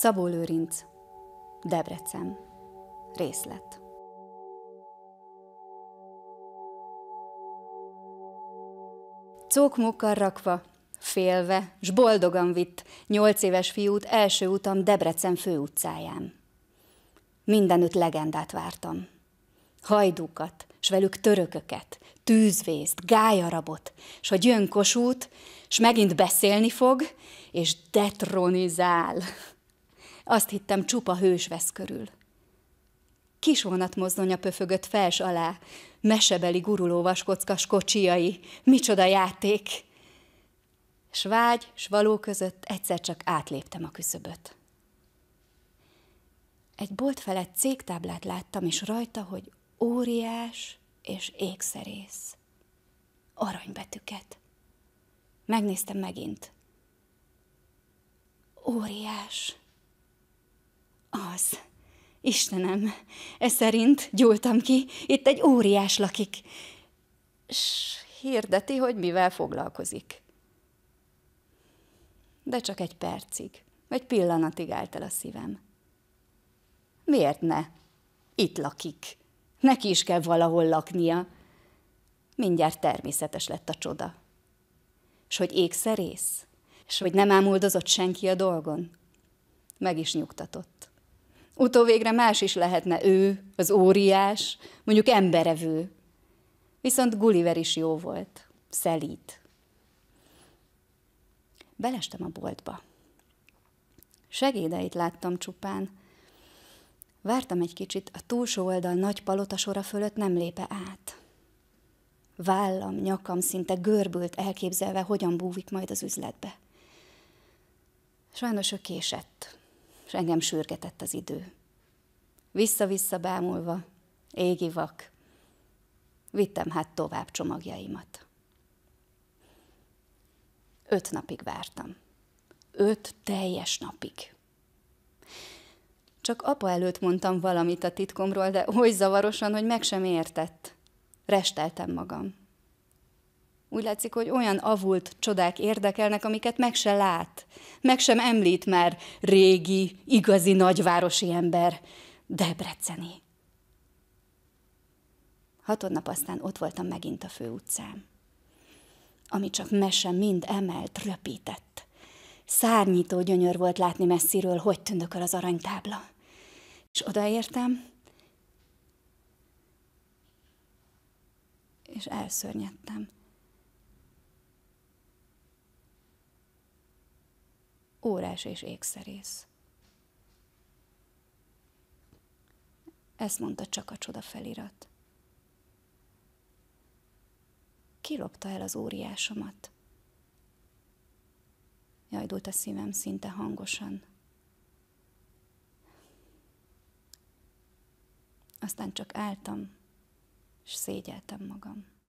Szabó Lőrinc, Debrecen, részlet. Cókmukkal rakva, félve, s boldogan vitt nyolc éves fiút első utam Debrecen főutcáján. Mindenütt legendát vártam. Hajdúkat, s velük törököket, tűzvészt, gájarabot, s a gyönkosút, s megint beszélni fog, és detronizál. Azt hittem, csupa hős vesz körül. Kis mozdonya pöfögött fels alá, mesebeli guruló vaskockas kocsiai, micsoda játék! S vágy, s való között egyszer csak átléptem a küszöböt. Egy bolt felett cégtáblát láttam, és rajta, hogy óriás és ékszerész. Aranybetüket. Megnéztem megint. Óriás. Az. Istenem, e szerint gyúltam ki, itt egy óriás lakik, S, hirdeti, hogy mivel foglalkozik. De csak egy percig, egy pillanatig állt el a szívem. Miért ne? Itt lakik. Neki is kell valahol laknia. Mindjárt természetes lett a csoda. S hogy ékszerész, és hogy nem ámuldozott senki a dolgon, meg is nyugtatott. Utóvégre más is lehetne ő, az óriás, mondjuk emberevő. Viszont Gulliver is jó volt, szelít. Belestem a boltba. Segédeit láttam csupán. Vártam egy kicsit, a túlsó oldal nagy palotasora fölött nem lépe át. Vállam, nyakam szinte görbült, elképzelve, hogyan búvik majd az üzletbe. Sajnos ő késett és engem sürgetett az idő. Vissza-vissza bámulva, égi vak, vittem hát tovább csomagjaimat. Öt napig vártam. Öt teljes napig. Csak apa előtt mondtam valamit a titkomról, de oly zavarosan, hogy meg sem értett. Resteltem magam. Úgy látszik, hogy olyan avult csodák érdekelnek, amiket meg se lát, meg sem említ már régi, igazi nagyvárosi ember, Debreceni. Hatodnap aztán ott voltam megint a főutcán, ami csak mese mind emelt, röpített. Szárnyító gyönyör volt látni messziről, hogy tündököl az aranytábla. És odaértem, és elszörnyedtem. órás és ékszerész. Ezt mondta csak a csoda felirat. Kilopta el az óriásomat. Jajdult a szívem szinte hangosan. Aztán csak álltam, és szégyeltem magam.